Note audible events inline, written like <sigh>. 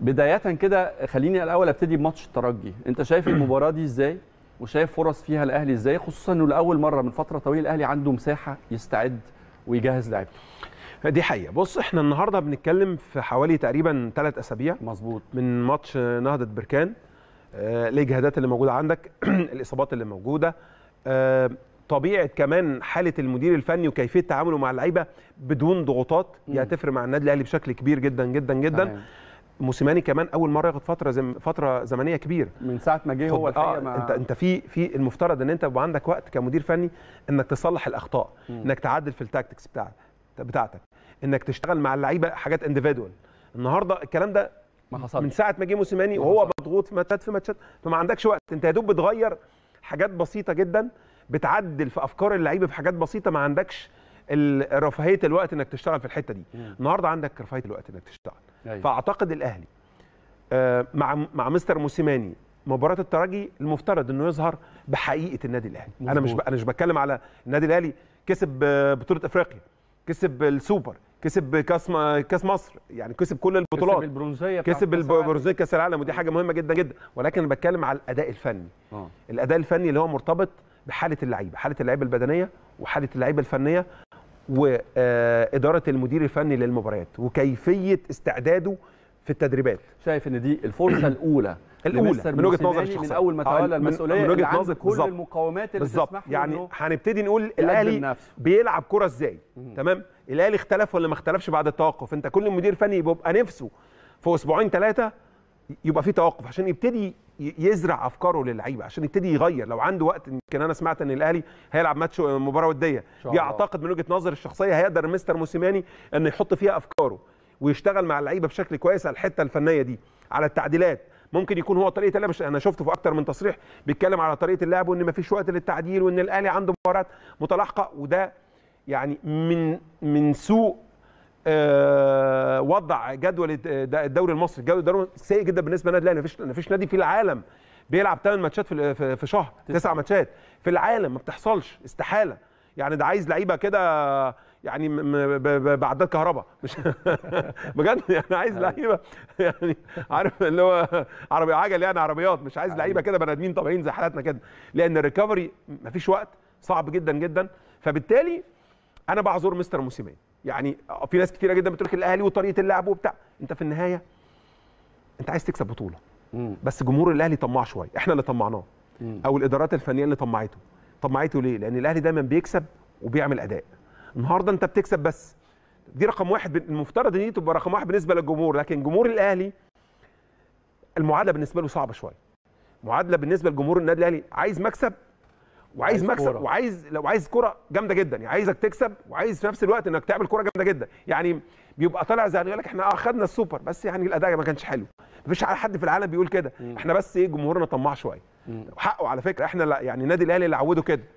بدايه كده خليني الاول ابتدي بماتش الترجي انت شايف المباراه دي ازاي وشايف فرص فيها الاهلي ازاي خصوصا انه لاول مره من فتره طويله الاهلي عنده مساحه يستعد ويجهز لعبته دي حقيقه بص احنا النهارده بنتكلم في حوالي تقريبا ثلاث اسابيع مظبوط من ماتش نهضه بركان آه الاجهادات اللي موجوده عندك <clears throat> الاصابات اللي موجوده آه طبيعه كمان حاله المدير الفني وكيفيه تعامله مع اللعيبه بدون ضغوطات دي هتفرق مع النادي الاهلي بشكل كبير جدا جدا جدا آه. موسيماني كمان اول مره ياخد فتره زم فتره زمنيه كبيره من ساعه ما جه هو آه ما انت انت في في المفترض ان انت يبقى عندك وقت كمدير فني انك تصلح الاخطاء مم. انك تعدل في التاكتكس بتاعتك بتاعتك انك تشتغل مع اللعيبه حاجات انديفيدوال النهارده الكلام ده ما حصلش من ساعه ما جه موسيماني وهو مضغوط في ماتشات في ماتشات فما عندكش وقت انت يا دوب بتغير حاجات بسيطه جدا بتعدل في افكار اللعيبه في حاجات بسيطه ما عندكش رفاهيه الوقت انك تشتغل في الحته دي النهارده عندك رفاهيه الوقت انك تشتغل أيوة. فاعتقد الاهلي آه، مع مع مستر موسيماني مباراه الترجي المفترض انه يظهر بحقيقه النادي الاهلي مزبوط. انا مش ب... انا مش بتكلم على النادي الاهلي كسب بطوله افريقيا كسب السوبر كسب كاس كاس مصر يعني كسب كل البطولات كسب البرونزيه كسب البرونزيه كاس العالم ودي أيوة. حاجه مهمه جدا جدا ولكن انا بتكلم على الاداء الفني آه. الاداء الفني اللي هو مرتبط بحاله اللعيبه حاله اللعيبه البدنيه وحاله اللعيبه الفنيه واداره المدير الفني للمباريات وكيفيه استعداده في التدريبات شايف ان دي الفرصه الاولى <clears throat> الاولى من وجهه نظر الشخصيه من اول ما تولى آه، المسؤوليه من وجهه نظر كل بالزبط. المقومات اللي بالزبط. تسمح له يعني هنبتدي نقول الاهلي بيلعب كره ازاي تمام الاهلي اختلف ولا ما اختلفش بعد التوقف انت كل مدير فني بيبقى نفسه في اسبوعين ثلاثه يبقى في توقف عشان يبتدي يزرع افكاره للعيبه عشان يبتدي يغير لو عنده وقت يمكن انا سمعت ان الاهلي هيلعب ماتش مباراه وديه يعتقد من وجهه نظر الشخصيه هيقدر مستر موسيماني ان يحط فيها افكاره ويشتغل مع اللعيبه بشكل كويس على الحته الفنيه دي على التعديلات ممكن يكون هو طريقه اللعب انا شفته في اكتر من تصريح بيتكلم على طريقه اللعب وان مفيش وقت للتعديل وان الاهلي عنده مباريات متلاحقه وده يعني من من سوء آه وضع جدول الدوري المصري الجدول الدوري سيء جدا بالنسبه للنادي الاهلي مفيش مفيش نادي في العالم بيلعب 8 ماتشات في في شهر 9 ماتشات في العالم ما بتحصلش استحاله يعني ده عايز لعيبه كده يعني بعداد كهرباء مش <laughs> بجد يعني عايز أيوة. لعيبه <laughs> يعني عارف اللي هو عربي عجل يعني عربيات مش عايز لعيبه أيوة. كده بنادمين طبيعيين زي حالاتنا كده لان الريكفري مفيش وقت صعب جدا جدا فبالتالي انا بعذر مستر موسيماني يعني في ناس كتيره جدا بتقول لك الاهلي وطريقه اللعب وبتاع انت في النهايه انت عايز تكسب بطوله بس جمهور الاهلي طماع شويه احنا اللي طمعناه او الادارات الفنيه اللي طمعته طمعته ليه لان الاهلي دايما بيكسب وبيعمل اداء النهارده انت بتكسب بس دي رقم واحد المفترض ان دي تبقى رقم واحد بالنسبه للجمهور لكن جمهور الاهلي المعادله بالنسبه له صعبه شويه معادله بالنسبه لجمهور النادي الاهلي عايز مكسب وعايز مكسب كرة. وعايز لو عايز كره جامده جدا يعني عايزك تكسب وعايز في نفس الوقت انك تعمل كره جامده جدا يعني بيبقى طالع زعلان يقول لك احنا اه خدنا السوبر بس يعني الاداء ما كانش حلو مفيش حد في العالم بيقول كده احنا بس ايه جمهورنا طماع شويه حقه على فكره احنا لا يعني النادي الاهلي اللي عوده كده